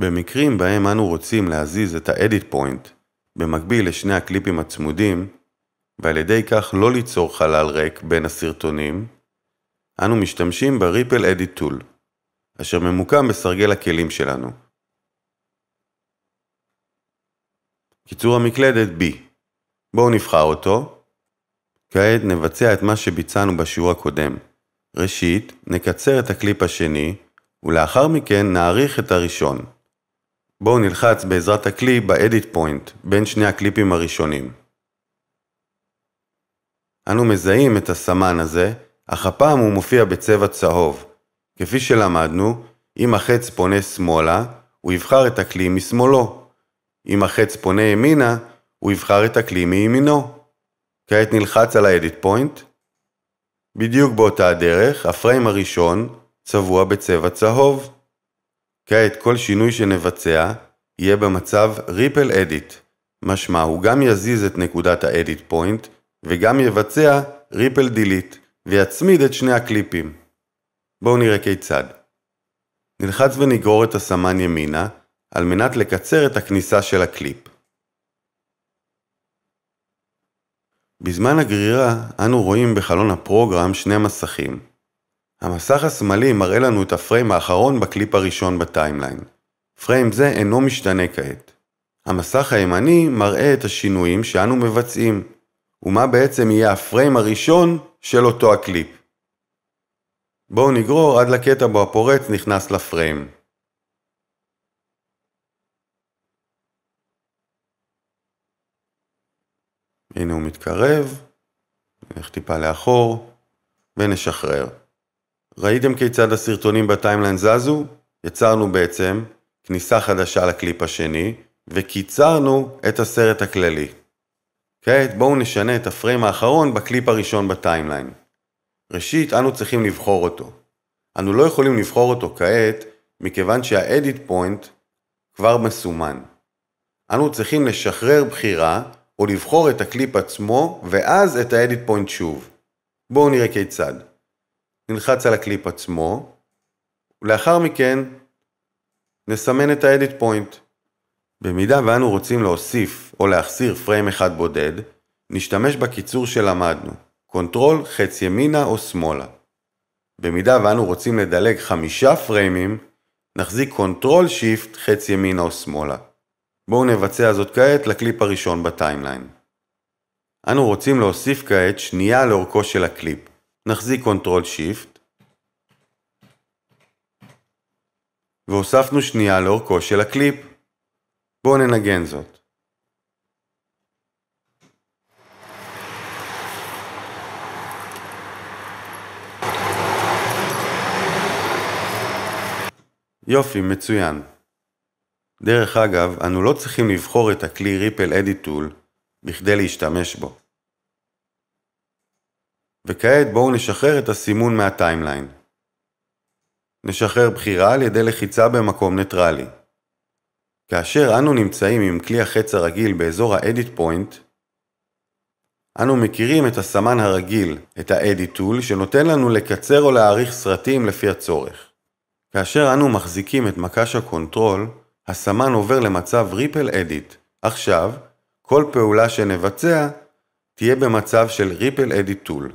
במקרים בהם אנו רוצים להזיז את ה-edit point במקביל לשני הקליפים הצמודים, ועל ידי כך לא ליצור חלל ריק בין הסרטונים, אנו משתמשים ב-Ripple Edit Tool, אשר ממוקם בסרגל הכלים שלנו. קיצור המקלדת B. בואו נבחר אותו. כעת נבצע את מה שביצענו בשיעור הקודם. ראשית, נקצר את הקליפ השני, ולאחר מכן נעריך את הראשון. בואו נלחץ בעזרת הכלי ב-Edit Point בין שני הקליפים הראשונים. אנו מזהים את הסמן הזה, אך הפעם הוא מופיע בצבע צהוב. כפי שלמדנו, אם החץ פונה שמאלה, הוא יבחר את הכלי משמאלו. אם החץ פונה ימינה, הוא יבחר את הכלי מימינו. כעת נלחץ על ה-Edit Point. בדיוק באותה הדרך, הפריים הראשון צבוע בצבע צהוב. כעת כל שינוי שנבצע יהיה במצב ריפל אדיט, משמע הוא גם יזיז את נקודת האדיט פוינט וגם יבצע ריפל דיליט ויצמיד את שני הקליפים. בואו נראה כיצד. נלחץ ונגרור את הסמן ימינה על מנת לקצר את הכניסה של הקליפ. בזמן הגרירה אנו רואים בחלון הפרוגרם שני מסכים, המסך השמאלי מראה לנו את הפריים האחרון בקליפ הראשון בטיימליין. פריים זה אינו משתנה כעת. המסך הימני מראה את השינויים שאנו מבצעים, ומה בעצם יהיה הפריים הראשון של אותו הקליפ. בואו נגרור עד לקטע בו הפורץ נכנס לפריים. הנה הוא מתקרב, נלך טיפה לאחור ונשחרר. ראיתם כיצד הסרטונים בטיימליין זזו? יצרנו בעצם כניסה חדשה לקליפ השני, וקיצרנו את הסרט הכללי. כעת בואו נשנה את הפריים האחרון בקליפ הראשון בטיימליין. ראשית, אנו צריכים לבחור אותו. אנו לא יכולים לבחור אותו כעת, מכיוון שה-edit point כבר מסומן. אנו צריכים לשחרר בחירה, או לבחור את הקליפ עצמו, ואז את ה-edit point שוב. בואו נראה כיצד. נלחץ על הקליפ עצמו, ולאחר מכן נסמן את האדיט פוינט. במידה ואנו רוצים להוסיף או להחסיר פריים אחד בודד, נשתמש בקיצור שלמדנו, קונטרול חץ ימינה או שמאלה. במידה ואנו רוצים לדלג חמישה פריימים, נחזיק קונטרול שיפט חץ ימינה או שמאלה. בואו נבצע זאת כעת לקליפ הראשון בטיימליין. אנו רוצים להוסיף כעת שנייה לאורכו של הקליפ. נחזיק קונטרול שיפט, והוספנו שנייה לאורכו של הקליפ. בואו ננגן זאת. יופי, מצוין. דרך אגב, אנו לא צריכים לבחור את הכלי ריפל אדיט טול בכדי להשתמש בו. וכעת בואו נשחרר את הסימון מהטיימליין. נשחרר בחירה על ידי לחיצה במקום ניטרלי. כאשר אנו נמצאים עם כלי החץ הרגיל באזור ה-Edit Point, אנו מכירים את הסמן הרגיל, את ה-Edit Tool, שנותן לנו לקצר או להאריך סרטים לפי הצורך. כאשר אנו מחזיקים את מקש הקונטרול, הסמן עובר למצב ריפל אדיט. עכשיו, כל פעולה שנבצע תהיה במצב של ריפל אדיט טול.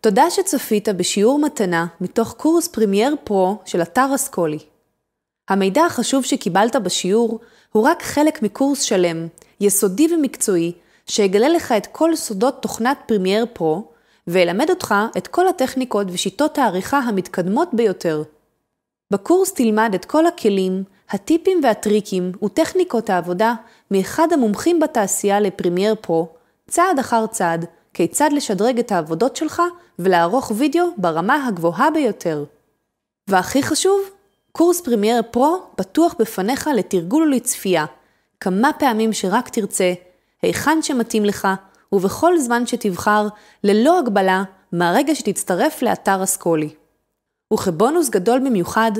תודה שצפית בשיעור מתנה מתוך קורס פרמייר פרו של אתר אסקולי. המידע החשוב שקיבלת בשיעור הוא רק חלק מקורס שלם, יסודי ומקצועי, שיגלה לך את כל סודות תוכנת פרמייר פרו, וילמד אותך את כל הטכניקות ושיטות העריכה המתקדמות ביותר. בקורס תלמד את כל הכלים, הטיפים והטריקים וטכניקות העבודה מאחד המומחים בתעשייה לפרמייר פרו, צעד אחר צעד, כיצד לשדרג את העבודות שלך ולערוך וידאו ברמה הגבוהה ביותר. והכי חשוב, קורס פרימייר פרו פתוח בפניך לתרגול ולצפייה, כמה פעמים שרק תרצה, היכן שמתאים לך, ובכל זמן שתבחר, ללא הגבלה, מהרגע שתצטרף לאתר אסכולי. וכבונוס גדול במיוחד,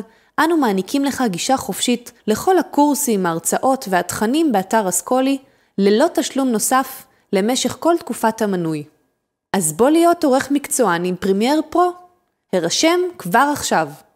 אנו מעניקים לך גישה חופשית לכל הקורסים, ההרצאות והתכנים באתר אסכולי, ללא תשלום נוסף למשך כל תקופת המנוי. אז בוא להיות עורך מקצוען עם פרימייר פרו. הרשם כבר עכשיו.